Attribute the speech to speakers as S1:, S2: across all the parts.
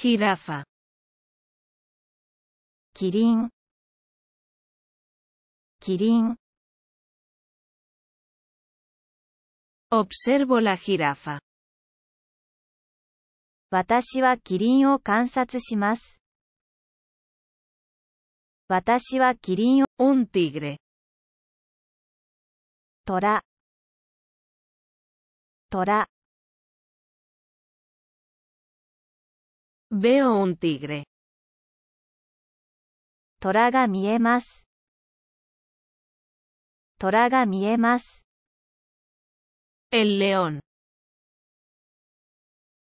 S1: Jirafa. Kirin. Kirin. Observo la jirafa. 私はキリンを観察します。私はキリンを、un tigre。虎。虎。Veo un tigre. 虎が見えます。虎が見えます。El león.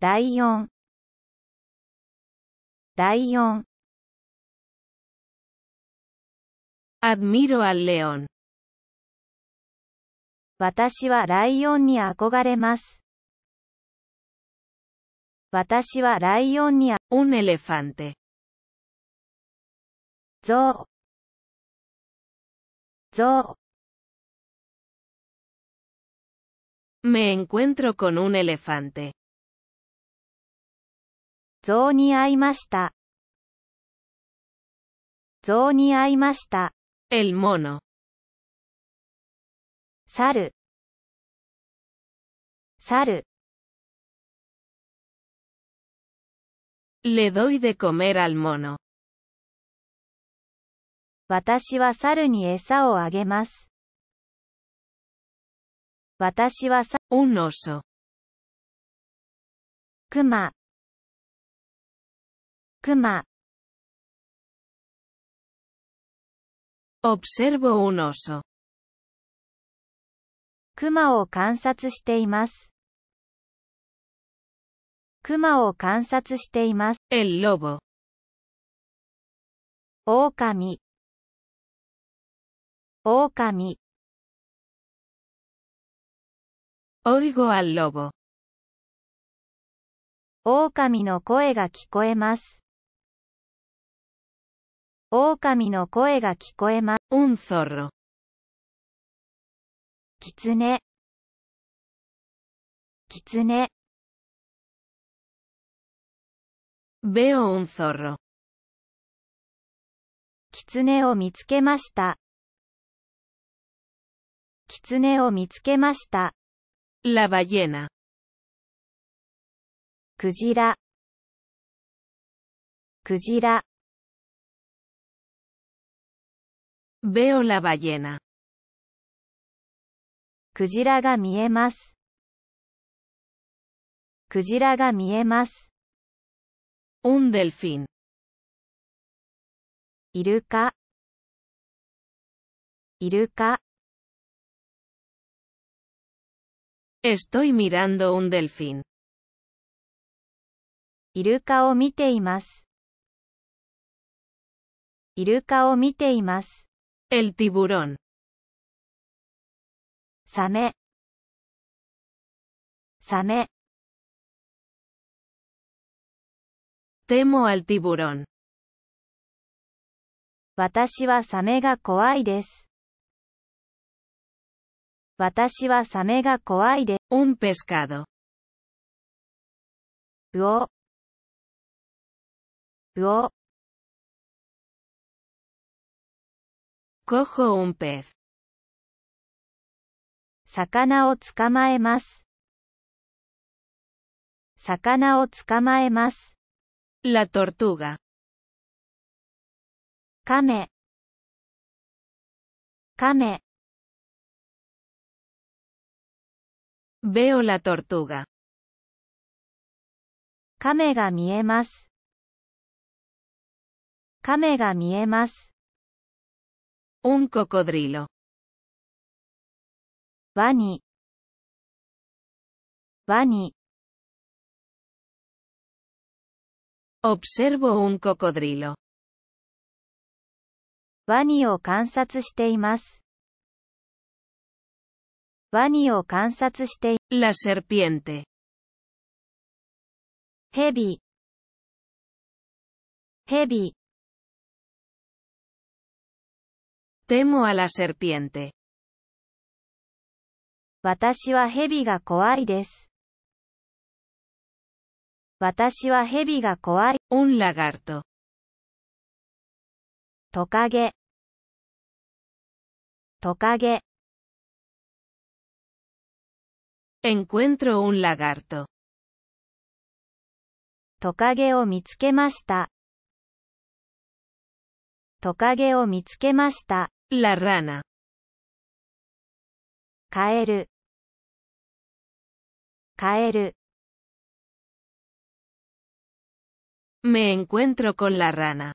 S1: ライオン。ライオン。Admiro al león. 私はライオンに憧れます。私はライオンに un elefante ゾウゾウ me encuentro con un elefante ゾウに会いましたゾウに会いました el mono 猿猿 Le doy de comer al mono. 私は猿に餌をあげます。私はさ、un oso。クマ。クマ。observo un oso。クマを観察しています。熊を観察しています。El lobo. 狼。狼。Oigo al lobo. 狼の声が聞こえます。狼の声が聞こえます。Un z キツネ。狐。Veo un zorro. を見つけました。キツネを見つけました。La ballena. クジラ。クジラ。Veo la ballena. クジラが見えます。クジラが見えます。Un delfín. Iruka. Iruka. Estoy mirando un delfín. Iruka o miteimasu. Iruka o miteimasu. El tiburón. Same. Same. Temo al tiburón. 私はサメが怖いです。私はサメが怖いです。Un pescado. うお。うお。Cojo un pez. 魚を捕まえます。魚を捕まえます。La tortuga. came came Veo la tortuga. Came ga miemasu. Kame ga Un cocodrilo. Bani. Bani. Observo un cocodrilo. ワニを観察しています。ワニを観察しています。La serpiente. ヘビ。ヘビ。Temo a la serpiente. 私はヘビが怖いです。私は蛇が怖い。Un lagarto. トカゲ。トカゲ。Encuentro un lagarto. トカゲを見つけました。トカゲを見つけました。La rana. カエル。カエル。Me encuentro con la rana.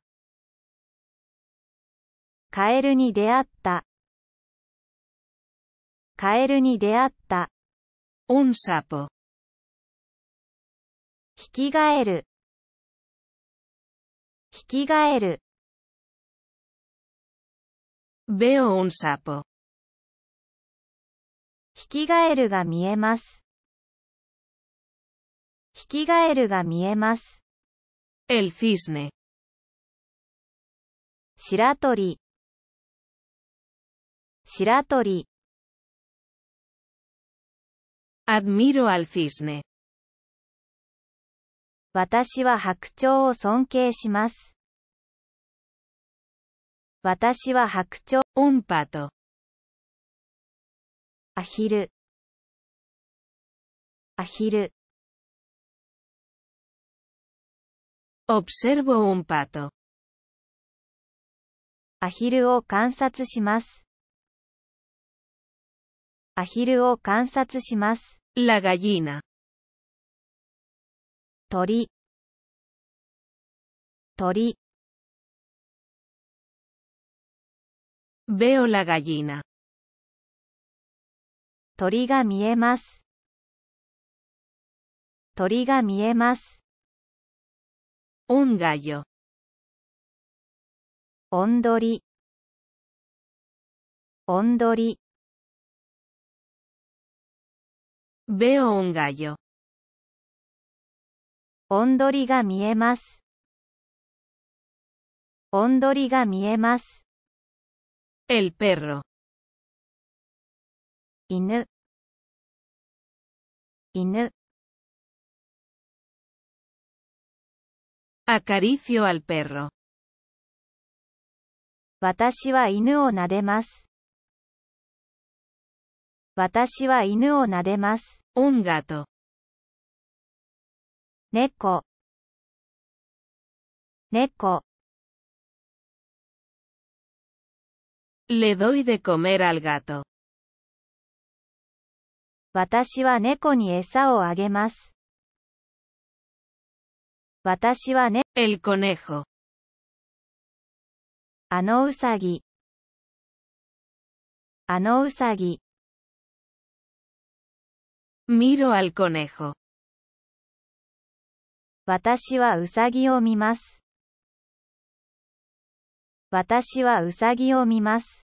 S1: カエルに出会った。カエルに出会った。Un sapo. 引き換える。引き換える。Veo un sapo. 引き換えるが見えます。引き換えるが見えます。El cisne. 白鳥白鳥 Admiro al cisne. 私は白鳥を尊敬します。私は白鳥。Un pato. アヒル。アヒル。Observo un pato. アヒルを観察します。アヒルを観察します。La gallina. 鳥鳥 Veo la gallina. 鳥が見えます。鳥が見えます。Un gallo. Ondori. Ondori. Veo un gallo. Ondori ga miemasu. Ondori ga miemasu. El perro. Inu. Inu. Acaricio al perro. 私は犬を撫でます。私は犬を撫でます。Un gato. 猫。猫。Le doy de comer al gato. 私は猫に餌をあげます。私はね、el conejo。あのうさぎ。あのうさぎ。miro al conejo。私はうさぎを見ます。私はうさぎを見ます。